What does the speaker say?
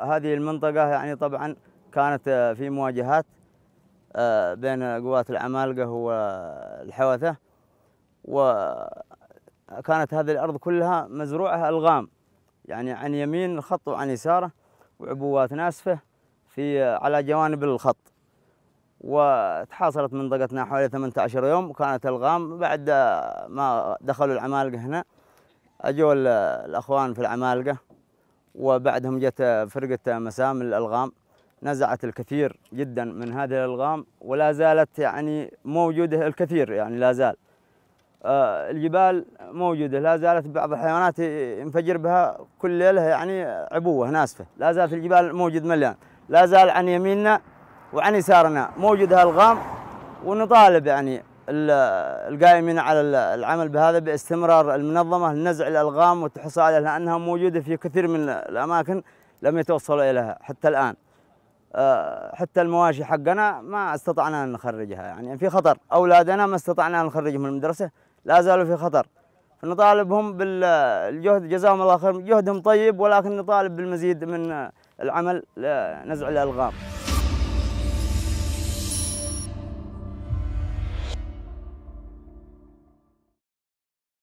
هذه المنطقة يعني طبعا كانت آه، في مواجهات آه، بين قوات العمالقة والحوثة وكانت هذه الأرض كلها مزروعة ألغام يعني عن يمين الخط وعن يساره وعبوات ناسفة في آه، على جوانب الخط وتحاصرت منطقتنا حوالي 18 يوم وكانت ألغام بعد ما دخلوا العمالقة هنا أجوا الأخوان في العمالقة وبعدهم جت فرقة مسام الألغام نزعت الكثير جدا من هذه الألغام ولا زالت يعني موجودة الكثير يعني لا زال آه، الجبال موجودة لا زالت بعض الحيوانات ينفجر بها كل ليلة يعني عبوة ناسفة لا زالت الجبال موجود مليان لا زال عن يميننا وعن يسارنا موجود هالغام ونطالب يعني القائمين على العمل بهذا باستمرار المنظمة لنزع الألغام والتحصيل عليها لأنها موجودة في كثير من الأماكن لم يتوصلوا إليها حتى الآن آه، حتى المواشي حقنا ما استطعنا أن نخرجها يعني في خطر أولادنا ما استطعنا أن نخرجهم من المدرسة لا زالوا في خطر نطالبهم بالجهد جزاهم الله خير جهدهم طيب ولكن نطالب بالمزيد من العمل لنزع الألغام